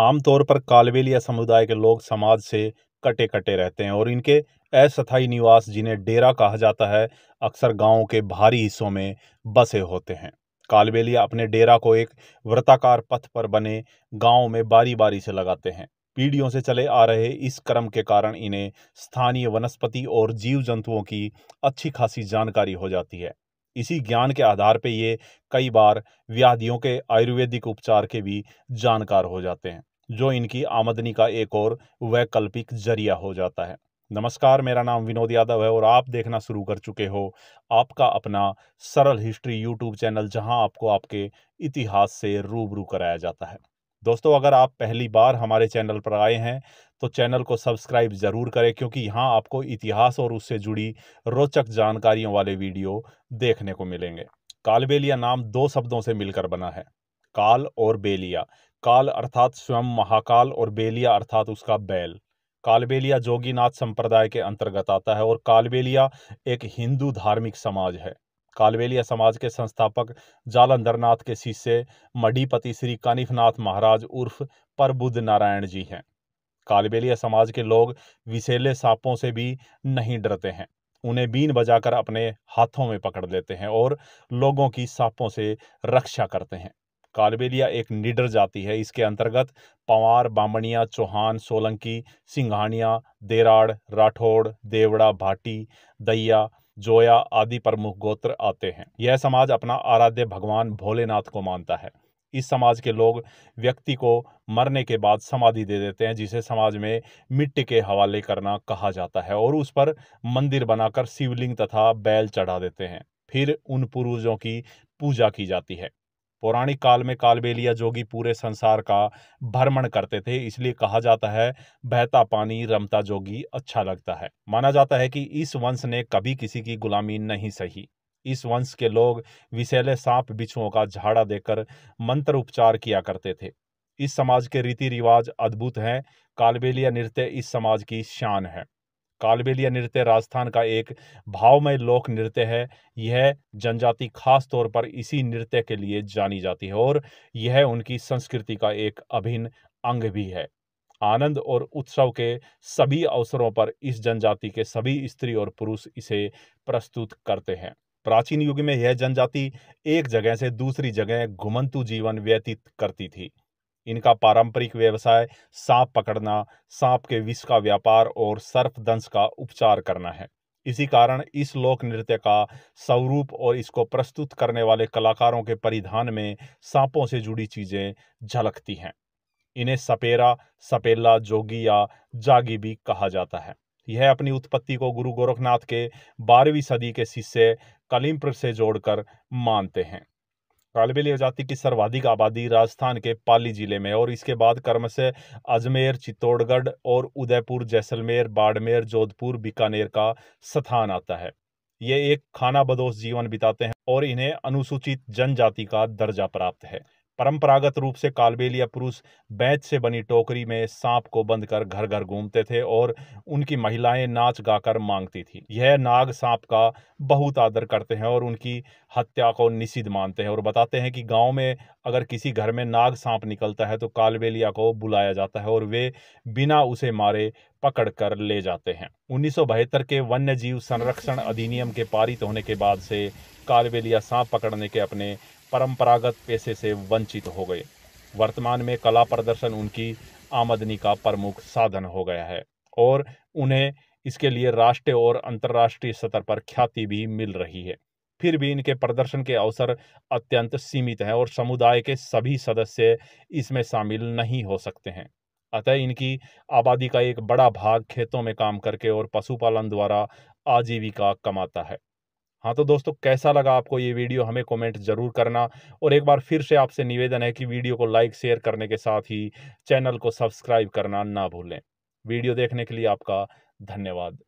आमतौर पर कालवेल या समुदाय के लोग समाज से कटे कटे रहते हैं और इनके अस्थायी निवास जिन्हें डेरा कहा जाता है अक्सर गांवों के भारी हिस्सों में बसे होते हैं कालबेलिया अपने डेरा को एक वृत्ताकार पथ पर बने गांव में बारी बारी से लगाते हैं पीढ़ियों से चले आ रहे इस क्रम के कारण इन्हें स्थानीय वनस्पति और जीव जंतुओं की अच्छी खासी जानकारी हो जाती है इसी ज्ञान के आधार पर ये कई बार व्याधियों के आयुर्वेदिक उपचार के भी जानकार हो जाते हैं जो इनकी आमदनी का एक और वैकल्पिक जरिया हो जाता है नमस्कार मेरा नाम विनोद यादव है और आप देखना शुरू कर चुके हो आपका अपना सरल हिस्ट्री यूट्यूब चैनल जहां आपको आपके इतिहास से रूबरू कराया जाता है दोस्तों अगर आप पहली बार हमारे चैनल पर आए हैं तो चैनल को सब्सक्राइब ज़रूर करें क्योंकि यहाँ आपको इतिहास और उससे जुड़ी रोचक जानकारियों वाले वीडियो देखने को मिलेंगे कालबेलिया नाम दो शब्दों से मिलकर बना है काल और बेलिया काल अर्थात स्वयं महाकाल और बेलिया अर्थात उसका बैल कालबेलिया जोगीनाथ संप्रदाय के अंतर्गत आता है और कालबेलिया एक हिंदू धार्मिक समाज है कालबेलिया समाज के संस्थापक जालंधरनाथ के शिष्य मडीपति श्री कानिफनाथ महाराज उर्फ परबुद्ध नारायण जी हैं कालबेलिया समाज के लोग विशेले सांपों से भी नहीं डरते हैं उन्हें बीन बजाकर अपने हाथों में पकड़ लेते हैं और लोगों की सांपों से रक्षा करते हैं कालबेलिया एक निडर जाति है इसके अंतर्गत पंवार बामणिया चौहान सोलंकी सिंघानिया देराड़ राठौड़ देवड़ा भाटी दैया जोया आदि प्रमुख गोत्र आते हैं यह समाज अपना आराध्य भगवान भोलेनाथ को मानता है इस समाज के लोग व्यक्ति को मरने के बाद समाधि दे देते हैं जिसे समाज में मिट्टी के हवाले करना कहा जाता है और उस पर मंदिर बनाकर शिवलिंग तथा बैल चढ़ा देते हैं फिर उन पूर्वजों की पूजा की जाती है पौराणिक काल में कालबेलिया जोगी पूरे संसार का भ्रमण करते थे इसलिए कहा जाता है बहता पानी रमता जोगी अच्छा लगता है माना जाता है कि इस वंश ने कभी किसी की गुलामी नहीं सही इस वंश के लोग विषैले सांप बिछुओं का झाड़ा देकर मंत्र उपचार किया करते थे इस समाज के रीति रिवाज अद्भुत हैं कालबेलिया नृत्य इस समाज की शान है कालबेलिया नृत्य राजस्थान का एक भावमय लोक नृत्य है यह जनजाति खास तौर पर इसी नृत्य के लिए जानी जाती है और यह उनकी संस्कृति का एक अभिन्न अंग भी है आनंद और उत्सव के सभी अवसरों पर इस जनजाति के सभी स्त्री और पुरुष इसे प्रस्तुत करते हैं प्राचीन युग में यह जनजाति एक जगह से दूसरी जगह घुमंतु जीवन व्यतीत करती थी इनका पारंपरिक व्यवसाय सांप पकड़ना सांप के विष का व्यापार और दंश का उपचार करना है इसी कारण इस लोक नृत्य का स्वरूप और इसको प्रस्तुत करने वाले कलाकारों के परिधान में सांपों से जुड़ी चीजें झलकती हैं इन्हें सपेरा सपेला जोगी या जागी भी कहा जाता है यह अपनी उत्पत्ति को गुरु गोरखनाथ के बारहवीं सदी के शिष्य कलिम्प्र से जोड़कर मानते हैं गालबे जाति की सर्वाधिक आबादी राजस्थान के पाली जिले में और इसके बाद क्रम से अजमेर चित्तौड़गढ़ और उदयपुर जैसलमेर बाड़मेर जोधपुर बीकानेर का स्थान आता है ये एक खाना बदोश जीवन बिताते हैं और इन्हें अनुसूचित जनजाति का दर्जा प्राप्त है परंपरागत रूप से कालबेलिया पुरुष बैत से बनी टोकरी में सांप को बंद कर घर घर घूमते थे और उनकी महिलाएं नाच गाकर मांगती थी यह नाग सांप का बहुत आदर करते हैं और उनकी हत्या को निषिद्ध मानते हैं और बताते हैं कि गांव में अगर किसी घर में नाग सांप निकलता है तो कालबेलिया को बुलाया जाता है और वे बिना उसे मारे पकड़ कर ले जाते हैं उन्नीस के वन्य जीव संरक्षण अधिनियम के पारित होने के बाद से कालबेलिया सांप पकड़ने के अपने परंपरागत पैसे से वंचित हो गए वर्तमान में कला प्रदर्शन उनकी आमदनी का प्रमुख साधन हो गया है और उन्हें इसके लिए राष्ट्रीय और अंतर्राष्ट्रीय स्तर पर ख्याति भी मिल रही है फिर भी इनके प्रदर्शन के अवसर अत्यंत सीमित हैं और समुदाय के सभी सदस्य इसमें शामिल नहीं हो सकते हैं अतः इनकी आबादी का एक बड़ा भाग खेतों में काम करके और पशुपालन द्वारा आजीविका कमाता है हाँ तो दोस्तों कैसा लगा आपको ये वीडियो हमें कमेंट ज़रूर करना और एक बार फिर से आपसे निवेदन है कि वीडियो को लाइक शेयर करने के साथ ही चैनल को सब्सक्राइब करना ना भूलें वीडियो देखने के लिए आपका धन्यवाद